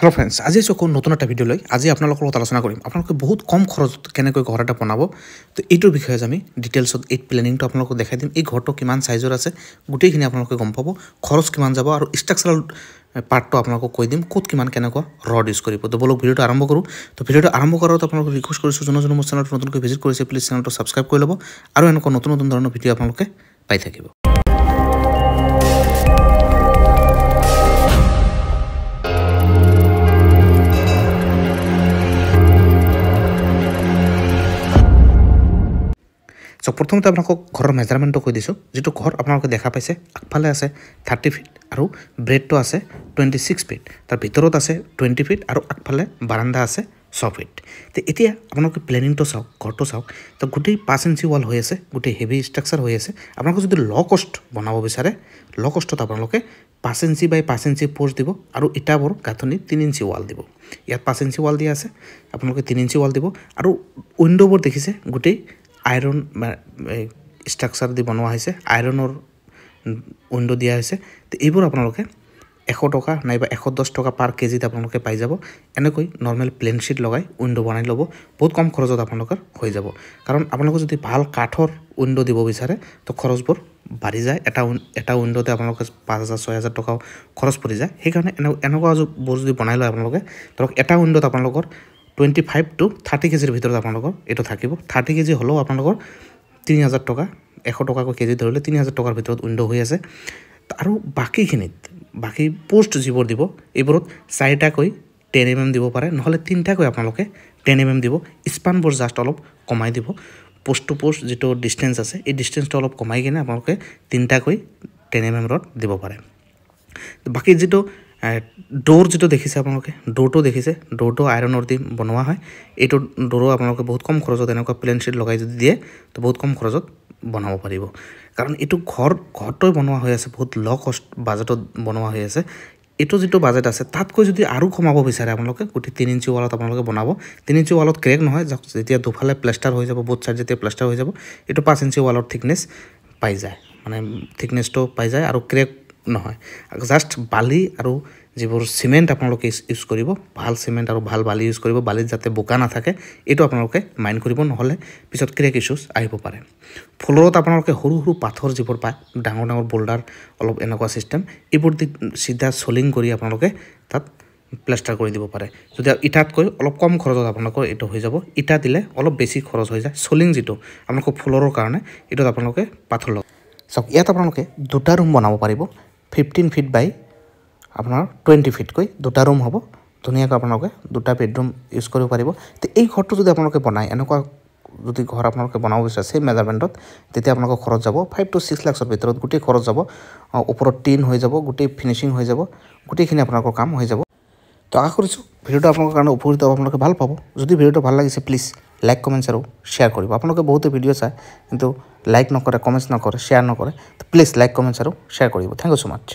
hello' friends আজি আছোঁ আকৌ নতুন এটা ভিডিঅ' লৈ আজি আপোনালোকৰ লগত আলোচনা কৰিম আপোনালোকে বহুত কম খৰচত কেনেকৈ ঘৰ এটা বনাব তো এইটোৰ বিষয়ে আমি ডিটেইলছত এই প্লেনিংটো আপোনালোকক দেখাই দিম এই ঘৰটো কিমান চাইজৰ আছে গোটেইখিনি আপোনালোকে গম পাব খৰচ কিমান যাব আৰু ষ্ট্ৰাকচাৰেল পাৰ্টটো আপোনালোকক কৈ দিম ক'ত কিমান কেনেকুৱা ৰড ইউজ কৰিব তো বলক ভিডিঅ'টো আৰম্ভ কৰোঁ তো ভিডিঅ'টো আৰম্ভ কৰাত আপোনালোকে ৰিকুৱেষ্ট কৰিছোঁ যোনে যোনে মোৰ চেনেলটো নতুনকৈ ভিজিট কৰিছে প্লিজ চেনেলটো ছাবস্ক্ৰাইব কৰি ল'ব আৰু এনেকুৱা নতুন নতুন ধৰণৰ ভিডিঅ' আপোনালোকে পাই থাকিব চ' প্ৰথমতে আপোনালোকক ঘৰৰ মেজাৰমেণ্টটো কৈ দিছোঁ যিটো ঘৰ আপোনালোকে দেখা পাইছে আগফালে আছে থাৰ্টি ফিট আৰু ব্ৰেডটো আছে টুৱেণ্টি ছিক্স ফিট তাৰ ভিতৰত আছে টুৱেণ্টি ফিট আৰু আগফালে বাৰাণ্ডা আছে ছ ফিট তে এতিয়া আপোনালোকে প্লেনিংটো চাওক ঘৰটো চাওক তো গোটেই পাঁচ ইঞ্চি ৱাল হৈ আছে গোটেই হেভি ষ্ট্ৰাকচাৰ হৈ আছে আপোনালোকে যদি ল' কষ্ট বনাব বিচাৰে ল' কষ্টত আপোনালোকে পাঁচ ইঞ্চি বাই পাঁচ ইঞ্চি পোষ্ট দিব আৰু ইটাবোৰ গাঁথনি তিনি ইঞ্চি ৱাল দিব ইয়াত পাঁচ ইঞ্চি ৱাল দিয়া আছে আপোনালোকে তিনি ইঞ্চি ৱাল দিব আৰু উইণ্ড'বোৰ দেখিছে গোটেই আইৰণ ষ্ট্ৰাকচাৰ দি বনোৱা হৈছে আইৰণৰ উইণ্ড' দিয়া হৈছে তো এইবোৰ আপোনালোকে এশ টকা নাইবা এশ দহ টকা পাৰ কেজিত আপোনালোকে পাই যাব এনেকৈ নৰ্মেল প্লেন শ্বিট লগাই উইণ্ড' বনাই ল'ব বহুত কম খৰচত আপোনালোকৰ হৈ যাব কাৰণ আপোনালোকে যদি ভাল কাঠৰ উইণ্ড' দিব বিচাৰে তো খৰচবোৰ বাঢ়ি যায় এটা এটা উইণ্ড'তে আপোনালোকে পাঁচ হাজাৰ ছয় হাজাৰ টকাও খৰচ পৰি যায় সেইকাৰণে এনে এনেকুৱা বস্তু যদি বনাই লয় আপোনালোকে ধৰক এটা উইণ্ড'ত আপোনালোকৰ টুৱেণ্টি ফাইভ টু থাৰ্টি কেজিৰ ভিতৰত আপোনালোকৰ এইটো থাকিব থাৰ্টি কেজি হ'লেও আপোনালোকৰ তিনি হাজাৰ টকা এশ টকাকৈ কেজি ধৰিলে তিনি হাজাৰ টকাৰ ভিতৰত উইণ্ড' হৈ আছে আৰু বাকীখিনিত বাকী পোষ্ট যিবোৰ দিব এইবোৰত চাৰিটাকৈ টেন এম এম দিব পাৰে নহ'লে তিনিটাকৈ আপোনালোকে টেন এম এম দিব স্পানবোৰ জাষ্ট অলপ কমাই দিব পোষ্ট টু পোষ্ট যিটো ডিষ্টেঞ্চ আছে এই ডিষ্টেঞ্চটো অলপ কমাই কিনে আপোনালোকে তিনিটাকৈ টেন এম এমত দিব পাৰে বাকী যিটো ডোৰ যেটো দেখিছে আপোনালোকে ডোৰটো দেখিছে ডোৰটো আইৰনৰ দি বনোৱা হয় এইটো ডোৰো আপোনালোকে বহুত কম খৰচত এনেকুৱা প্লেন শ্বিট লগাই যদি দিয়ে তো বহুত কম খৰচত বনাব পাৰিব কাৰণ এইটো ঘৰ ঘৰটোৱে বনোৱা হৈ আছে বহুত ল' কষ্ট বাজেটত বনোৱা হৈ আছে এইটো যিটো বাজেট আছে তাতকৈ যদি আৰু কমাব বিচাৰে আপোনালোকে গোটেই তিনি ইঞ্চি ৱালত আপোনালোকে বনাব তিনি ইঞ্চি ৱালত ক্ৰেক নহয় যাওক যেতিয়া দুফালে প্লেষ্টাৰ হৈ যাব বুথ ছাইড যেতিয়া প্লেষ্টাৰ হৈ যাব এইটো পাঁচ ইঞ্চি ৱালৰ থিকনেছ পাই যায় মানে থিকনেছটো পাই যায় আৰু ক্ৰেক নহয় জাষ্ট বালি আৰু যিবোৰ চিমেণ্ট আপোনালোকে ইউজ কৰিব ভাল চিমেণ্ট আৰু ভাল বালি ইউজ কৰিব বালিত যাতে বোকা নাথাকে এইটো আপোনালোকে মাইণ্ড কৰিব নহ'লে পিছত ক্ৰেক ইছ্যুজ আহিব পাৰে ফ্ল'ৰত আপোনালোকে সৰু সৰু পাথৰ যিবোৰ পায় ডাঙৰ ডাঙৰ বোল্ডাৰ অলপ এনেকুৱা ছিষ্টেম এইবোৰ দি চিধা চলিং কৰি আপোনালোকে তাত প্লেষ্টাৰ কৰি দিব পাৰে যদি ইটাতকৈ অলপ কম খৰচত আপোনালোকৰ এইটো হৈ যাব ইটা দিলে অলপ বেছি খৰচ হৈ যায় চলিং যিটো আপোনালোকৰ ফ্ল'ৰৰ কাৰণে এইটোত আপোনালোকে পাথৰ লওক চাওক ইয়াত আপোনালোকে দুটা ৰুম বনাব পাৰিব ফিফটিন ফিট বাই আপোনাৰ টুৱেণ্টি ফিটকৈ দুটা ৰুম হ'ব ধুনীয়াকৈ আপোনালোকে দুটা বেডৰুম ইউজ কৰিব পাৰিব তে এই ঘৰটো যদি আপোনালোকে বনায় এনেকুৱা যদি ঘৰ আপোনালোকে বনাব বিচাৰে সেই মেজাৰমেণ্টত তেতিয়া আপোনালোকৰ খৰচ যাব ফাইভ টু ছিক্স লাখছৰ ভিতৰত গোটেই খৰচ যাব ওপৰত টিন হৈ যাব গোটেই ফিনিচিং হৈ যাব গোটেইখিনি আপোনালোকৰ কাম হৈ যাব তো আশা কৰিছোঁ ভিডিঅ'টো আপোনালোকৰ কাৰণে উপকৃত আপোনালোকে ভাল পাব যদি ভিডিঅ'টো ভাল লাগিছে প্লিজ ଲାଇକ୍ କମେଣ୍ଟ ସାରୁ ସେୟାର କରିବ ଆପଣଙ୍କ ବହୁତ ଭିଡ଼ିଓ ସାର୍ କିନ୍ତୁ ଲାଇକ୍ ନକରେ କମେଣ୍ଟସ୍ ନକରେ ସେୟାର ନକରେ ତ ପ୍ଲିଜ୍ ଲାଇକ୍ କମେଣ୍ଟ ସାରୁ ସେୟାର କରିବ ଥ୍ୟାଙ୍କ ୟୁ ସୋ ମଚ୍